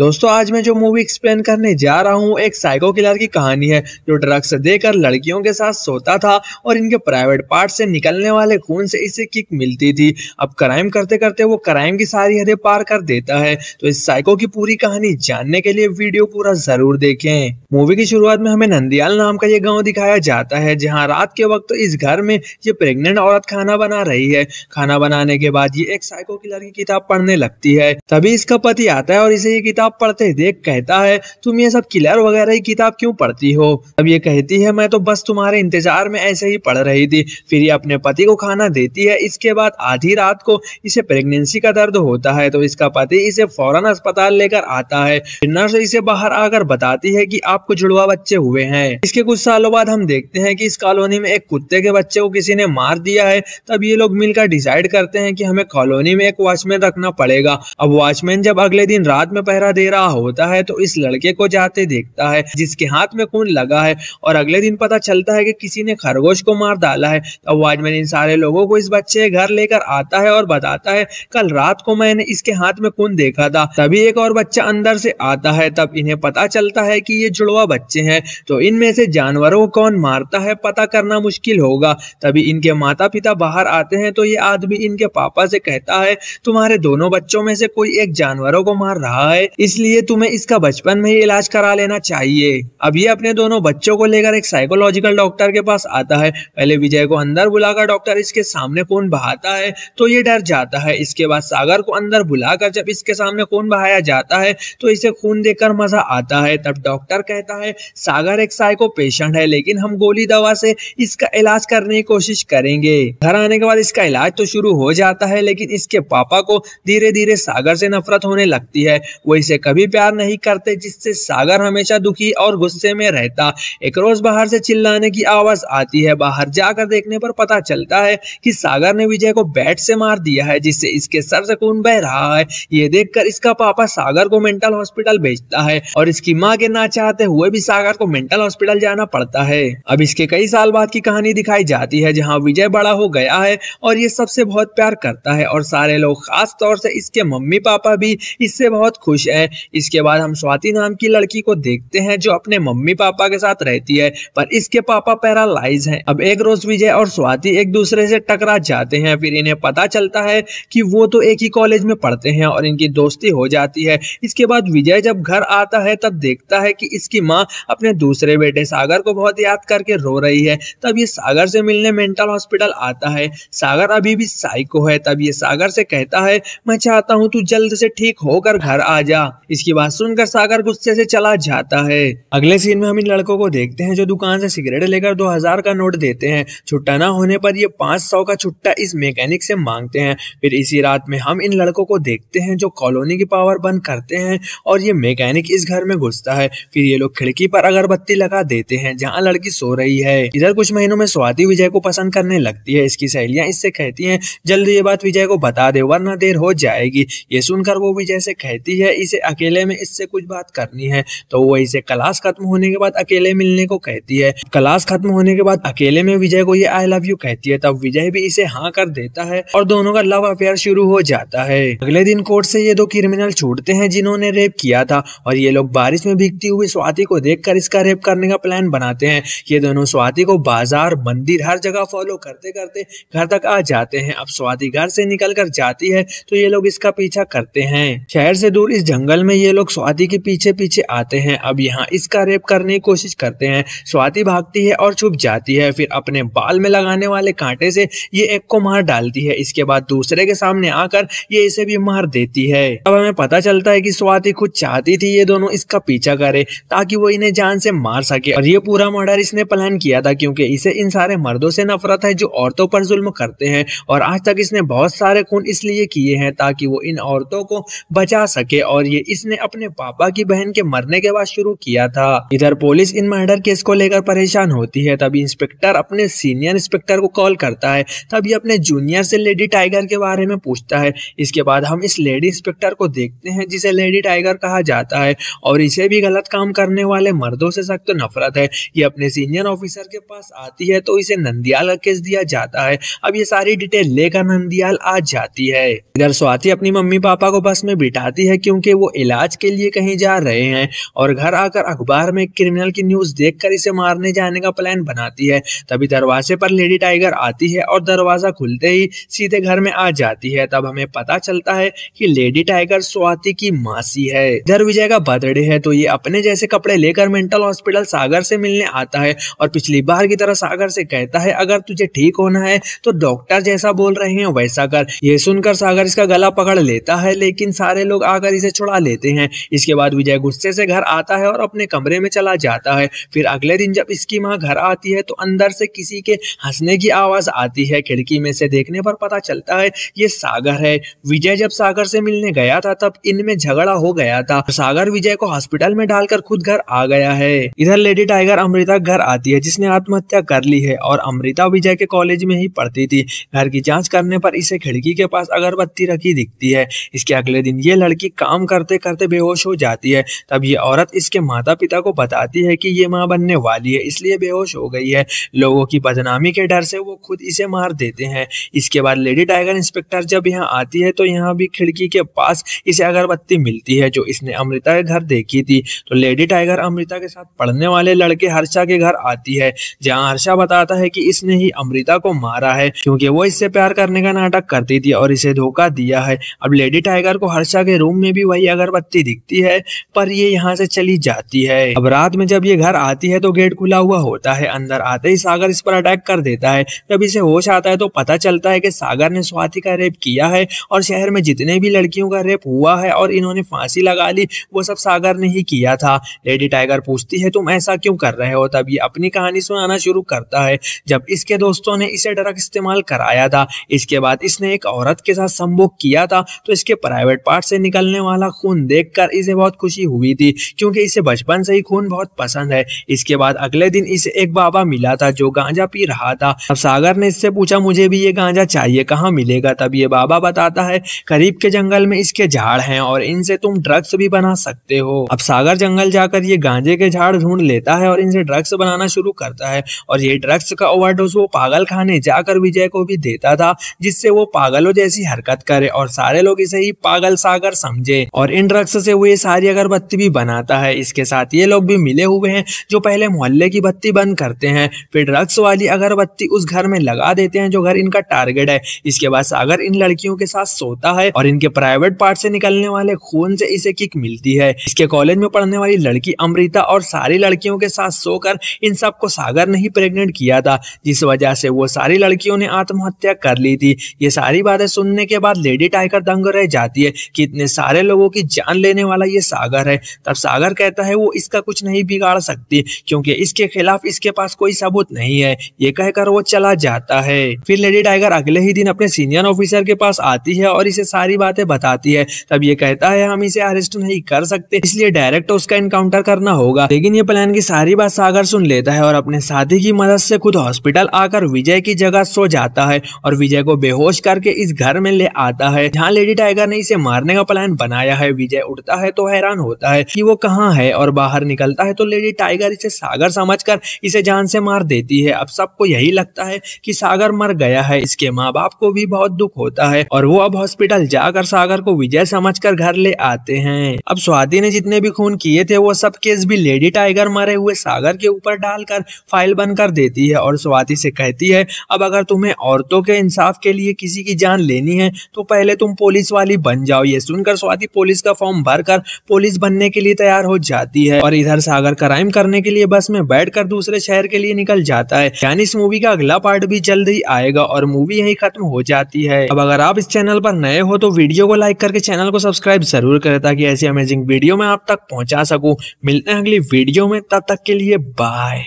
दोस्तों आज मैं जो मूवी एक्सप्लेन करने जा रहा हूँ एक साइको किलर की कहानी है जो ड्रग्स देकर लड़कियों के साथ सोता था और इनके प्राइवेट पार्ट से निकलने वाले खून से इसे किक मिलती थी अब क्राइम करते करते वो क्राइम की सारी हदें पार कर देता है तो इस साइको की पूरी कहानी जानने के लिए वीडियो पूरा जरूर देखे मूवी की शुरुआत में हमें नंदियाल नाम का ये गाँव दिखाया जाता है जहाँ रात के वक्त इस घर में ये प्रेगनेंट औरत खाना बना रही है खाना बनाने के बाद ये एक साइको किलर की किताब पढ़ने लगती है तभी इसका पति आता है और इसे ये किताब किताब पढ़ते देख कहता है तुम ये सब किलर वगैरह की किताब क्यों पढ़ती हो अब ये कहती है मैं तो बस तुम्हारे इंतजार में ऐसे ही पढ़ रही थी फिर ये अपने पति को खाना देती है इसके बाद आधी रात को इसे प्रेगनेंसी का दर्द होता है तो इसका पति इसे फौरन अस्पताल लेकर आता है नर्स इसे बाहर आकर बताती है की आपको जुड़वा बच्चे हुए हैं इसके कुछ सालों बाद हम देखते हैं की इस कॉलोनी में एक कुत्ते के बच्चे को किसी ने मार दिया है तब ये लोग मिलकर डिसाइड करते हैं की हमें कॉलोनी में एक वॉचमैन रखना पड़ेगा अब वॉचमैन जब अगले दिन रात में पहरा दे रहा होता है तो इस लड़के को जाते देखता है जिसके हाथ में खून लगा है और अगले दिन पता चलता है कि किसी ने खरगोश को मार डाला है तो वाजमैन इन सारे लोगों को इस बच्चे घर लेकर आता है और बताता है कल रात को मैंने इसके हाथ में खून देखा था तभी एक और बच्चा अंदर से आता है तब इन्हें पता चलता है कि ये जुड़वा बच्चे हैं तो इनमें से जानवरों को कौन मारता है पता करना मुश्किल होगा तभी इनके माता पिता बाहर आते हैं तो ये आदमी इनके पापा से कहता है तुम्हारे दोनों बच्चों में से कोई एक जानवरों को मार रहा है इसलिए तुम्हें इसका बचपन में ही इलाज करा लेना चाहिए अब ये अपने दोनों बच्चों को लेकर एक साइकोलॉजिकल डॉक्टर के पास आता है पहले विजय को अंदर बुलाकर डॉक्टर इसके सामने खून बहाता है तो ये डर जाता है इसके बाद सागर को अंदर बुलाकर जब इसके सामने खून बहाया जाता है तो इसे खून देकर मजा आता है तब डॉक्टर कहता है सागर एक साइको पेशेंट है लेकिन हम गोली दवा से इसका इलाज करने की कोशिश करेंगे घर आने के बाद इसका इलाज तो शुरू हो जाता है लेकिन इसके पापा को धीरे धीरे सागर से नफरत होने लगती है वो इसे जिसे कभी प्यार नहीं करते जिससे सागर हमेशा दुखी और गुस्से में रहता एक रोज बाहर से चिल्लाने की आवाज आती है बाहर जाकर देखने पर पता चलता है कि सागर ने विजय को बैट से मार दिया है जिससे इसके सर सुकून बह रहा है ये देखकर इसका पापा सागर को मेंटल हॉस्पिटल भेजता है और इसकी माँ के ना चाहते हुए भी सागर को मेंटल हॉस्पिटल जाना पड़ता है अब इसके कई साल बाद की कहानी दिखाई जाती है जहाँ विजय बड़ा हो गया है और ये सबसे बहुत प्यार करता है और सारे लोग खास तौर से इसके मम्मी पापा भी इससे बहुत खुश है हैं इसके बाद हम स्वाति नाम की लड़की को देखते हैं जो अपने मम्मी पापा के साथ रहती है पर इसके पापा पैरालाइज हैं अब एक रोज विजय और स्वाति एक दूसरे से टकरा जाते हैं फिर इन्हें पता चलता है कि वो तो एक ही कॉलेज में पढ़ते हैं और इनकी दोस्ती हो जाती है इसके बाद विजय जब घर आता है तब देखता है कि इसकी माँ अपने दूसरे बेटे सागर को बहुत याद करके रो रही है तब ये सागर से मिलने मेंटल हॉस्पिटल आता है सागर अभी भी साइको है तब ये सागर से कहता है मैं चाहता हूँ तू जल्द से ठीक होकर घर आ जा इसकी बात सुनकर सागर गुस्से से चला जाता है अगले सीन में हम इन लड़कों को देखते हैं जो दुकान से सिगरेट लेकर दो हजार का नोट देते हैं छुट्टा ना होने पर ये पांच सौ का छुट्टा इस मैकेनिक से मांगते हैं फिर इसी रात में हम इन लड़कों को देखते हैं जो कॉलोनी की पावर बंद करते हैं और ये मैकेनिक इस घर में घुसता है फिर ये लोग खिड़की पर अगरबत्ती लगा देते हैं जहाँ लड़की सो रही है इधर कुछ महीनों में स्वाति विजय को पसंद करने लगती है इसकी सहेलियां इससे कहती है जल्दी ये बात विजय को बता दे वरना देर हो जाएगी ये सुनकर वो विजय से कहती है इसे अकेले में इससे कुछ बात करनी है तो वो इसे क्लास खत्म होने के बाद अकेले मिलने को कहती है क्लास खत्म होने के बाद अकेले में विजय को ये आई लव यू कहती है तब विजय भी इसे हाँ कर देता है और दोनों का लव अफेयर शुरू हो जाता है अगले दिन कोर्ट से ये दो क्रिमिनल छूटते हैं जिन्होंने रेप किया था और ये लोग बारिश में भीगती हुई स्वाति को देख इसका रेप करने का प्लान बनाते हैं ये दोनों स्वाति को बाजार मंदिर हर जगह फॉलो करते करते घर तक आ जाते हैं अब स्वाति घर से निकल कर जाती है तो ये लोग इसका पीछा करते हैं शहर से दूर इस जंगल जंगल में ये लोग स्वाति के पीछे पीछे आते हैं अब यहाँ इसका रेप करने की कोशिश करते हैं स्वाति भागती है और छुप जाती है फिर अपने बाल में लगाने वाले कांटे से ये एक को मार डालती है इसके बाद दूसरे के सामने आकर ये इसे भी मार देती है अब हमें पता चलता है कि स्वाति खुद चाहती थी ये दोनों इसका पीछा करे ताकि वो इन्हें जान से मार सके और ये पूरा मर्डर इसने प्लान किया था क्योंकि इसे इन सारे मर्दों से नफरत है जो औरतों पर जुल्म करते हैं और आज तक इसने बहुत सारे खून इसलिए किए हैं ताकि वो इन औरतों को बचा सके और ये लिए इसने अपने पापा की बहन के मरने के बाद शुरू किया था इधर पुलिस इन मर्डर केस को लेकर परेशान होती है तभी इंस्पेक्टर अपने सीनियर इंस्पेक्टर को कॉल करता है तभी अपने जूनियर से लेडी टाइगर के बारे में पूछता है इसके बाद हम इस लेडी इंस्पेक्टर को देखते हैं जिसे लेडी टाइगर कहा जाता है और इसे भी गलत काम करने वाले मर्दों से सख्त नफरत है ये अपने सीनियर ऑफिसर के पास आती है तो इसे नंदियाल का केस दिया जाता है अब ये सारी डिटेल लेकर नंदियाल आ जाती है इधर स्वाति अपनी मम्मी पापा को बस में बिठाती है क्योंकि वो इलाज के लिए कहीं जा रहे हैं और घर आकर अखबार में क्रिमिनल की न्यूज देखकर इसे मारने जाने का प्लान बनाती है तभी दरवाजे पर लेडी टाइगर आती है और दरवाजा खुलते ही सीधे घर में आ जाती है तब हमें पता चलता है कि लेडी टाइगर स्वाति की मासी है इधर विजय का बर्थडे है तो ये अपने जैसे कपड़े लेकर मेंटल हॉस्पिटल सागर से मिलने आता है और पिछली बार की तरह सागर से कहता है अगर तुझे ठीक होना है तो डॉक्टर जैसा बोल रहे हैं वैसा कर ये सुनकर सागर इसका गला पकड़ लेता है लेकिन सारे लोग आकर इसे छोड़ा छुड़ा लेते हैं इसके बाद विजय गुस्से से घर आता है और अपने कमरे में चला जाता है फिर अगले दिन जब इसकी माँ घर आती है तो अंदर से किसी के हंसने की आवाज आती है खिड़की में से देखने पर पता चलता है ये सागर है विजय जब सागर से मिलने गया था तब इनमें झगड़ा हो गया था सागर विजय को हॉस्पिटल में डालकर खुद घर आ गया है इधर लेडी टाइगर अमृता घर आती है जिसने आत्महत्या कर ली है और अमृता विजय के कॉलेज में ही पढ़ती थी घर की जांच करने पर इसे खिड़की के पास अगरबत्ती रखी दिखती है इसके अगले दिन ये लड़की काम कर करते करते बेहोश हो जाती है तब ये औरत इसके माता पिता को बताती है कि ये माँ बनने वाली है इसलिए बेहोश हो गई है लोगों की बदनामी के डर से वो खुद इसे मार देते हैं इसके बाद लेडी टाइगर इंस्पेक्टर जब यहाँ आती है तो यहाँ भी खिड़की के पास इसे अगरबत्ती मिलती है जो इसने अमृता के घर देखी थी तो लेडी टाइगर अमृता के साथ पढ़ने वाले लड़के हर्षा के घर आती है जहाँ हर्षा बताता है कि इसने ही अमृता को मारा है क्योंकि वो इससे प्यार करने का नाटक करती थी और इसे धोखा दिया है अब लेडी टाइगर को हर्षा के रूम में भी वही अगरबत्ती दिखती है पर ये यहाँ से चली जाती है अब रात में जब ये घर आती है तो गेट खुला हुआ होता है अंदर आते ही सागर इस पर अटैक कर देता है जब इसे होश आता है तो पता चलता है कि सागर ने स्वाति का रेप किया है और शहर में जितने भी लड़कियों का रेप हुआ है और इन्होंने फांसी लगा ली वो सब सागर ने ही किया था लेडी टाइगर पूछती है तुम ऐसा क्यों कर रहे हो तब ये अपनी कहानी सुनाना शुरू करता है जब इसके दोस्तों ने इसे ड्रग इस्तेमाल कराया था इसके बाद इसने एक औरत के साथ संभोग किया था तो इसके प्राइवेट पार्ट से निकलने वाला खून देखकर इसे बहुत खुशी हुई थी क्योंकि इसे बचपन से ही खून बहुत पसंद है इसके बाद अगले दिन इसे एक बाबा मिला था जो गांजा पी रहा था अब सागर ने इससे पूछा मुझे भी ये गांजा चाहिए कहाँ मिलेगा तब ये बाबा बताता है करीब के जंगल में इसके झाड़ हैं और इनसे तुम ड्रग्स भी बना सकते हो अब सागर जंगल जाकर ये गांजे के झाड़ ढूंढ लेता है और इनसे ड्रग्स बनाना शुरू करता है और ये ड्रग्स का ओवरडोज वो पागल खाने जाकर विजय को भी देता था जिससे वो पागलों जैसी हरकत करे और सारे लोग इसे ही पागल सागर समझे और और इन ड्रग्स से वो ये सारी अगरबत्ती भी बनाता है इसके साथ ये लोग भी मिले हुए हैं जो पहले मोहल्ले की बत्ती बंद करते हैं फिर ड्रग्स वाली अगरबत्ती उस घर में लगा देते हैं जो घर इनका टारगेट है इसके बाद सागर इन लड़कियों के साथ सोता है और इनके प्राइवेट पार्ट से निकलने वाले खून से इसे किक मिलती है इसके कॉलेज में पढ़ने वाली लड़की अमृता और सारी लड़कियों के साथ सोकर इन सबको सागर ने ही प्रेगनेंट किया था जिस वजह से वो सारी लड़कियों ने आत्महत्या कर ली थी ये सारी बातें सुनने के बाद लेडी टाइगर दंग रह जाती है कि इतने सारे लोगों की की जान लेने वाला ये सागर है तब सागर कहता है वो इसका कुछ नहीं बिगाड़ सकती क्योंकि इसके खिलाफ इसके पास कोई सबूत नहीं है ये कहकर वो चला जाता है फिर लेडी टाइगर अगले ही दिन अपने सीनियर ऑफिसर के पास आती है और इसे सारी बातें बताती है तब ये कहता है हम इसे अरेस्ट नहीं कर सकते इसलिए डायरेक्ट उसका इनकाउंटर करना होगा लेकिन ये प्लान की सारी बात सागर सुन लेता है और अपने साथी की मदद से खुद हॉस्पिटल आकर विजय की जगह सो जाता है और विजय को बेहोश करके इस घर में ले आता है जहाँ लेडी टाइगर ने इसे मारने का प्लान बनाया है है विजय उठता है तो हैरान होता है कि वो कहाँ है और बाहर निकलता है तो लेडी टाइगर इसे सागर समझकर इसे जान से मार देती है अब सबको यही लगता है कि सागर मर गया है इसके माँ बाप को भी बहुत दुख होता है और वो अब हॉस्पिटल जाकर सागर को विजय समझकर घर ले आते हैं अब स्वाति ने जितने भी खून किए थे वो सब केस भी लेडी टाइगर मरे हुए सागर के ऊपर डालकर फाइल बंद कर देती है और स्वाति से कहती है अब अगर तुम्हें औरतों के इंसाफ के लिए किसी की जान लेनी है तो पहले तुम पुलिस वाली बन जाओ ये सुनकर स्वाति पुलिस पुलिस का फॉर्म भरकर पुलिस बनने के लिए तैयार हो जाती है और इधर सागर क्राइम करने के लिए बस में बैठकर दूसरे शहर के लिए निकल जाता है यानी इस मूवी का अगला पार्ट भी जल्द ही आएगा और मूवी यही खत्म हो जाती है अब अगर आप इस चैनल पर नए हो तो वीडियो को लाइक करके चैनल को सब्सक्राइब जरूर करें ताकि ऐसी अमेजिंग वीडियो में आप तक पहुँचा सकूँ मिलते हैं अगली वीडियो में तब तक के लिए बाय